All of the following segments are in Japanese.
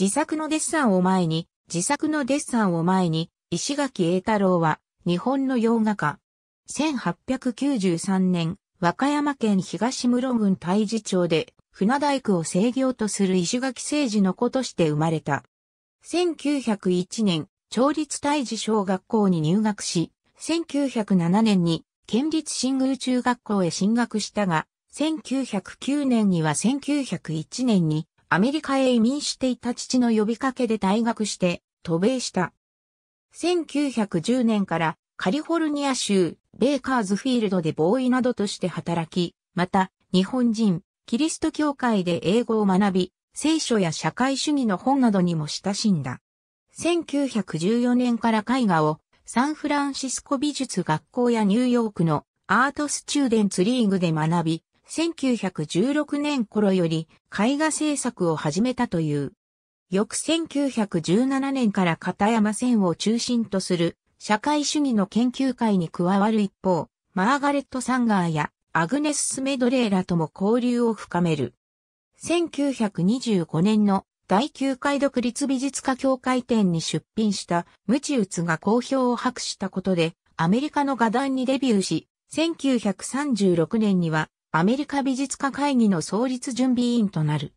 自作のデッサンを前に、自作のデッサンを前に、石垣栄太郎は、日本の洋画家。1893年、和歌山県東室郡大治町で、船大工を制業とする石垣政治の子として生まれた。1901年、町立大治小学校に入学し、1907年に県立新宮中学校へ進学したが、1909年には1901年にアメリカへ移民していた父の呼びかけで退学して渡米した。1910年からカリフォルニア州ベーカーズフィールドでボーイなどとして働き、また日本人、キリスト教会で英語を学び、聖書や社会主義の本などにも親しんだ。1914年から絵画をサンフランシスコ美術学校やニューヨークのアートスチューデンツリーグで学び、1916年頃より絵画制作を始めたという。翌1917年から片山線を中心とする社会主義の研究会に加わる一方、マーガレット・サンガーやアグネス・スメドレーらとも交流を深める。1925年の第9回独立美術家協会展に出品したムチウツが好評を博したことでアメリカの画壇にデビューし、1936年にはアメリカ美術家会議の創立準備委員となる。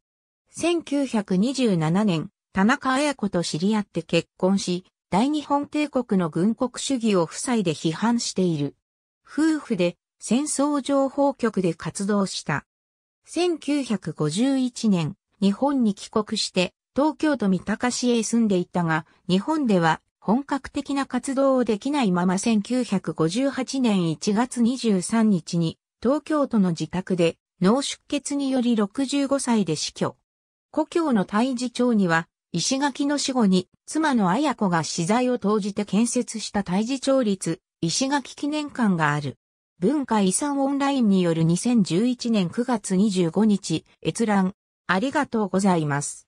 1927年、田中綾子と知り合って結婚し、大日本帝国の軍国主義を夫妻で批判している。夫婦で戦争情報局で活動した。1951年、日本に帰国して、東京都三鷹市へ住んでいたが、日本では本格的な活動をできないまま1958年1月23日に東京都の自宅で脳出血により65歳で死去。故郷の大事町には、石垣の死後に妻の綾子が資材を投じて建設した大事町立石垣記念館がある。文化遺産オンラインによる2011年9月25日閲覧ありがとうございます。